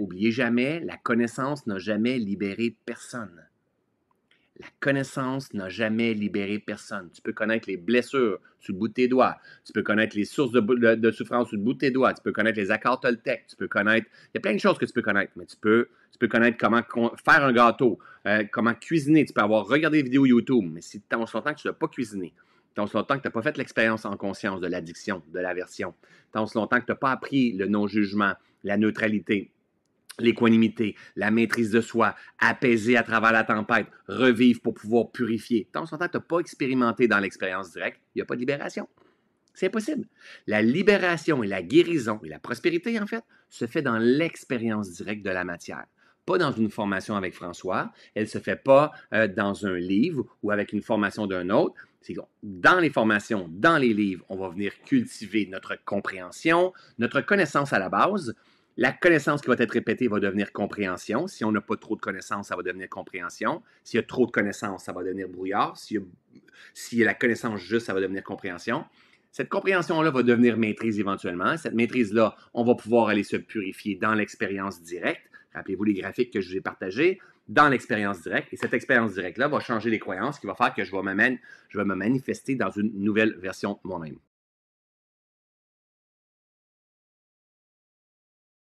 oubliez jamais, la connaissance n'a jamais libéré personne. La connaissance n'a jamais libéré personne. Tu peux connaître les blessures sous le bout de tes doigts. Tu peux connaître les sources de, souffrance sous le bout de tes doigts. Tu peux connaître les accords Toltec. Tu peux connaître. Il y a plein de choses que tu peux connaître, mais tu peux, tu peux connaître comment faire un gâteau, euh, comment cuisiner. Tu peux avoir regardé des vidéos YouTube, mais si on longtemps que tu ne pas cuisiné, tant longtemps que tu n'as pas fait l'expérience en conscience de l'addiction, de l'aversion, tant longtemps que tu n'as pas appris le non-jugement, la neutralité, l'équanimité, la maîtrise de soi, apaiser à travers la tempête, revivre pour pouvoir purifier. Tant que tu n'as pas expérimenté dans l'expérience directe, il n'y a pas de libération. C'est impossible. La libération et la guérison et la prospérité, en fait, se fait dans l'expérience directe de la matière. Pas dans une formation avec François, elle ne se fait pas euh, dans un livre ou avec une formation d'un autre. C'est dans les formations, dans les livres, on va venir cultiver notre compréhension, notre connaissance à la base, la connaissance qui va être répétée va devenir compréhension. Si on n'a pas trop de connaissances, ça va devenir compréhension. S'il y a trop de connaissances, ça va devenir brouillard. S'il y, a, la connaissance juste, ça va devenir compréhension. Cette compréhension-là va devenir maîtrise éventuellement. Cette maîtrise-là, on va pouvoir aller se purifier dans l'expérience directe. Rappelez-vous les graphiques que je vous ai partagés dans l'expérience directe. Et cette expérience directe-là va changer les croyances qui va faire que je je vais me manifester dans une nouvelle version de moi-même.